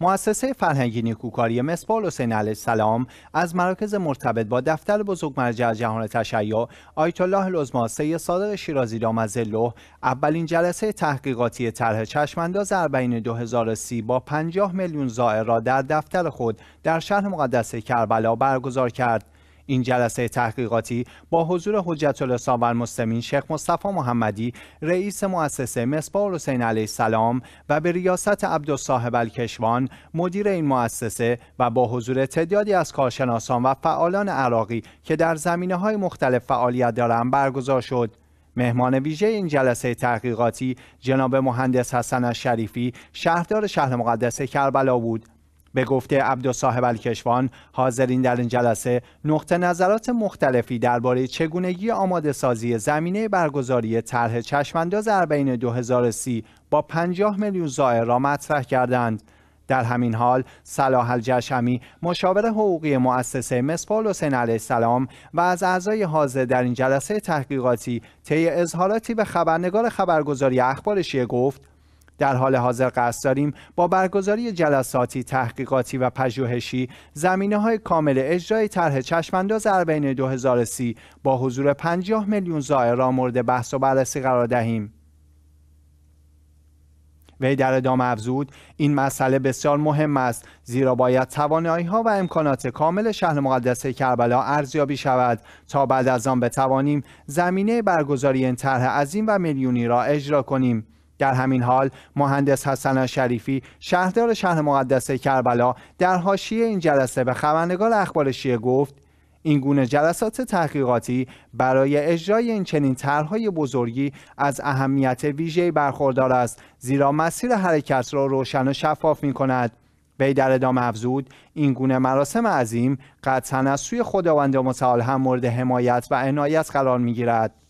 مؤسسه فرهنگی نیکوکاری مسپال حسین علیه السلام از مراکز مرتبط با دفتر بزرگ مرجع جهان تشیع آیت الله العظما صادق شیرازی دامزله اولین جلسه تحقیقاتی طرح چشمانداز اربعین 2030 با 50 میلیون زائر را در دفتر خود در شهر مقدس کربلا برگزار کرد این جلسه تحقیقاتی با حضور حجت الاسلام و شیخ مصطفی محمدی رئیس مؤسسه مصباح حسین علیه السلام و به ریاست عبدالصاحب الکشوان مدیر این مؤسسه و با حضور تعدادی از کارشناسان و فعالان عراقی که در زمینه های مختلف فعالیت دارند برگزار شد مهمان ویژه این جلسه تحقیقاتی جناب مهندس حسن شریفی شهردار شهر مقدس کربلا بود به گفته عبدالصاحب الکشوان حاضرین در این جلسه نقطه نظرات مختلفی درباره چگونگی آماده سازی زمینه برگزاری طرح چشمانداز اربعین 2030 با 50 میلیون زائر را مطرح کردند. در همین حال صلاح الجشمی مشاور حقوقی مؤسسه مسپال حسین علیه السلام و از اعضای حاضر در این جلسه تحقیقاتی طی اظهاراتی به خبرنگار خبرگزاری اخبار گفت در حال حاضر قصد داریم با برگزاری جلساتی تحقیقاتی و پژوهشی زمینه های کامل اجرای طرح چشمانداز اربعین 2030 با حضور 50 میلیون زائر را مورد بحث و بررسی قرار دهیم وی در ادامه افزود این مسئله بسیار مهم است زیرا باید توانایی ها و امکانات کامل شهر مقدس کربلا ارزیابی شود تا بعد از آن بتوانیم زمینه برگزاری این طرح عظیم و میلیونی را اجرا کنیم در همین حال مهندس حسن شریفی شهردار شهر مقدس کربلا در حاشیه این جلسه به خبرنگار اخبار شیعه گفت این گونه جلسات تحقیقاتی برای اجرای این چنین طرحهای بزرگی از اهمیت ویژه برخوردار است زیرا مسیر حرکت را روشن و شفاف می کند. وی در ادامه افزود این گونه مراسم عظیم قطعا از سوی خداوند متعال هم مورد حمایت و عنایت قرار می گیرد.